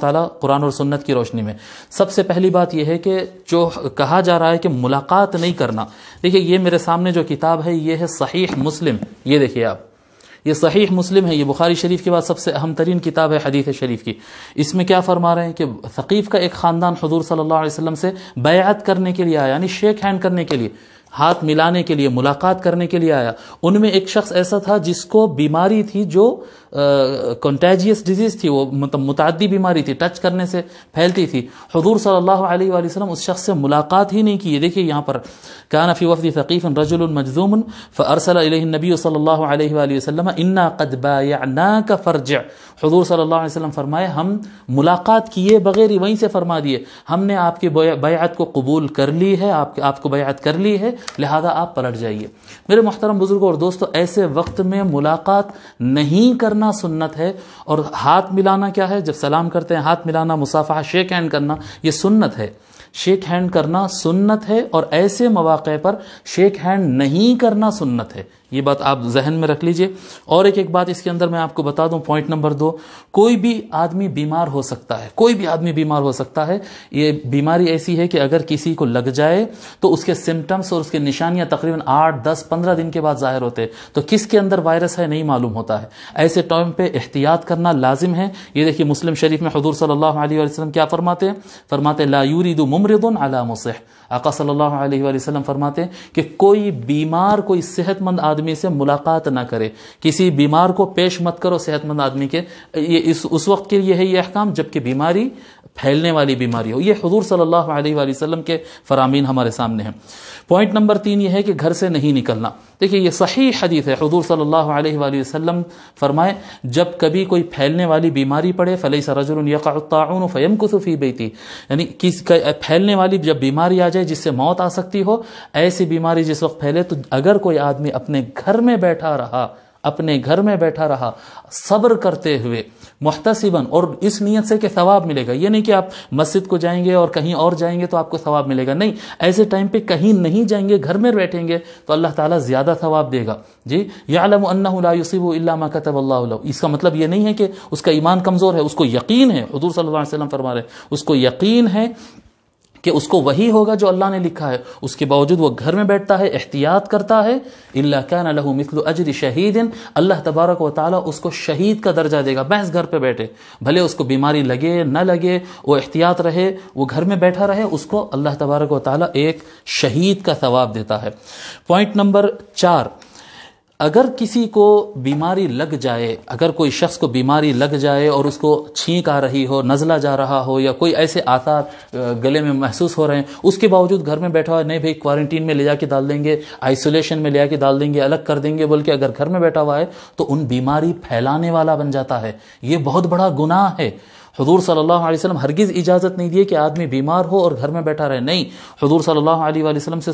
ताला कुरान और सुन्नत की रोशनी में सबसे पहली बात यह है कि जो कहा जा रहा है कि मुलाकात नहीं करना देखिए ये मेरे सामने जो किताब है ये है सही मुस्लिम ये देखिए आप ये सही मुस्लिम है ये बुखारी शरीफ के बाद सबसे अहम तरीन किताब है हदीत शरीफ की इसमें क्या फरमा रहे हैं कि सकीफ़ का एक ख़ानदान हजूर सल्ला से बयात करने के लिए आया यानी शेख हैंड करने के लिए हाथ मिलाने के लिए मुलाकात करने के लिए आया उनमें एक शख्स ऐसा था जिसको बीमारी थी जो कंटेजियस डिजीज़ थी वो मतलब मुतदी बीमारी थी टच करने से फैलती थी हजूर सल्लल्लाहु उस शख्स से मुलाकात ही नहीं की देखिए यहाँ पर क्या नफ़ी वफ़ी फ़कीफ़ रजुल मजजूम फ़रसल नबी सल्ला वसलम इन्ना ना का फ़र्ज हजूर सल्हसम फ़रमाए हम मुलाकात किए बगैर ही वहीं से फ़रमा दिए हमने आपकी बयात को कबूल कर ली है आपके आपको बयात कर ली है लिहाजा आप पलट जाइए मेरे मोहतरम बुजुर्गों और दोस्तों ऐसे वक्त में मुलाकात नहीं करना करना सुन्नत है और हाथ मिलाना क्या है जब सलाम करते हैं हाथ मिलाना मुसाफा शेक हैंड करना ये सुन्नत है शेक हैंड करना सुन्नत है और ऐसे मौाक़े पर शेक हैंड नहीं करना सुन्नत है ये बात आप जहन में रख लीजिए और एक एक बात इसके अंदर मैं आपको बता दूं पॉइंट नंबर दो कोई भी आदमी बीमार हो सकता है कोई भी आदमी बीमार हो सकता है ये बीमारी ऐसी है कि अगर किसी को लग जाए तो उसके सिम्टम्स और उसके निशानियां तकरीबन आठ दस पंद्रह दिन के बाद जाहिर होते हैं तो किसके अंदर वायरस है नहीं मालूम होता है ऐसे टाइम पर एहतियात करना लाजिम है ये देखिए मुस्लिम शरीफ में हजूर सल्लाम क्या फरमाते हैं फरमाते लायूरीदो मुमरदन अला मुसह आका सल्ला फरमाते कि कोई बीमार कोई सेहतमंद आदमी आदमी से मुलाकात ना करे किसी बीमार को पेश मत करो सेहतमंद आदमी के ये इस उस वक्त के लिए है ये अहकाम जबकि बीमारी फैलने वाली बीमारी हो ये हजूर सल्लल्लाहु अलैहि वसल्लम के फरामीन हमारे सामने हैं पॉइंट नंबर तीन ये है कि घर से नहीं निकलना देखिए ये सही हदीत है हजूर सल्लल्लाहु अलैहि वसल्लम फरमाए जब कभी कोई फैलने वाली बीमारी पड़े फ़लई सरजुलताउन फ़यम कुसुफ़ी बेती यानी किस फैलने वाली जब बीमारी आ जाए जिससे मौत आ सकती हो ऐसी बीमारी जिस वक्त फैले तो अगर कोई आदमी अपने घर में बैठा रहा अपने घर में बैठा रहा सब्र करते हुए मुहतसिबन और इस नियत से कि सवाब मिलेगा ये नहीं कि आप मस्जिद को जाएंगे और कहीं और जाएंगे तो आपको सवाब मिलेगा नहीं ऐसे टाइम पे कहीं नहीं जाएंगे घर में बैठेंगे तो अल्लाह ताला ज़्यादा सवाब देगा जी यालमसिब इलामा कतब इसका मतलब ये नहीं है कि उसका ईमान कमज़ोर है उसको यकीन है हजूर सल्ला वसलम फरमा रहे उसको यकीन है कि उसको वही होगा जो अल्लाह ने लिखा है उसके बावजूद वो घर में बैठता है एहतियात करता है इल्ला कैन लहू अजर शहीदिन अल्लाह तबारक व ताली उसको शहीद का दर्जा देगा बहस घर पर बैठे भले उसको बीमारी लगे न लगे वो एहतियात रहे वो घर में बैठा रहे उसको अल्लाह तबारक व ताली एक शहीद का सवाब देता है पॉइंट नंबर चार अगर किसी को बीमारी लग जाए अगर कोई शख्स को बीमारी लग जाए और उसको छींक आ रही हो नज़ला जा रहा हो या कोई ऐसे आसार गले में महसूस हो रहे हैं उसके बावजूद घर में बैठा हुआ है नहीं भाई क्वारंटीन में ले जाके डाल देंगे आइसोलेशन में ले जाके डाल देंगे अलग कर देंगे बल्कि अगर घर में बैठा हुआ है तो उन बीमारी फैलाने वाला बन जाता है ये बहुत बड़ा गुनाह है हजूर सल्लाम हरगिज़ इजाज़त नहीं दिए कि आदमी बीमार हो और घर में बैठा रहे नहीं हजूर सल्लाम से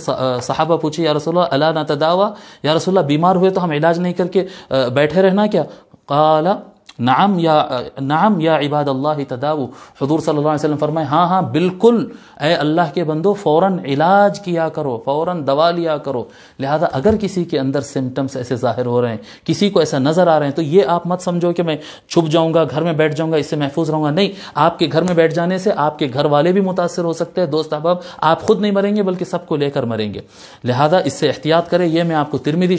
साहबा पूछे या रसोल्ला अला ना तदावा या रसोल्ला बीमार हुए तो हम इलाज नहीं करके बैठे रहना क्या काला नाम या नाम या इबाद अल्लाह तदाऊ हजूर सल्ला फरमाए हाँ हाँ बिल्कुल ए अल्लाह के बंदो फ़ौर इलाज किया करो फ़ौर दवा लिया करो लिहाजा अगर किसी के अंदर सिम्टम्स ऐसे ज़ाहिर हो रहे हैं किसी को ऐसा नज़र आ रहे हैं तो ये आप मत समझो कि मैं छुप जाऊँगा घर में बैठ जाऊँगा इससे महफूज रहूँगा नहीं आपके घर में बैठ जाने से आपके घर वाले भी मुतासर हो सकते हैं दोस्त अहबाब आप खुद नहीं मरेंगे बल्कि सबको लेकर मरेंगे लिहाजा इससे एहतियात करें यह मैं आपको तिरमिदी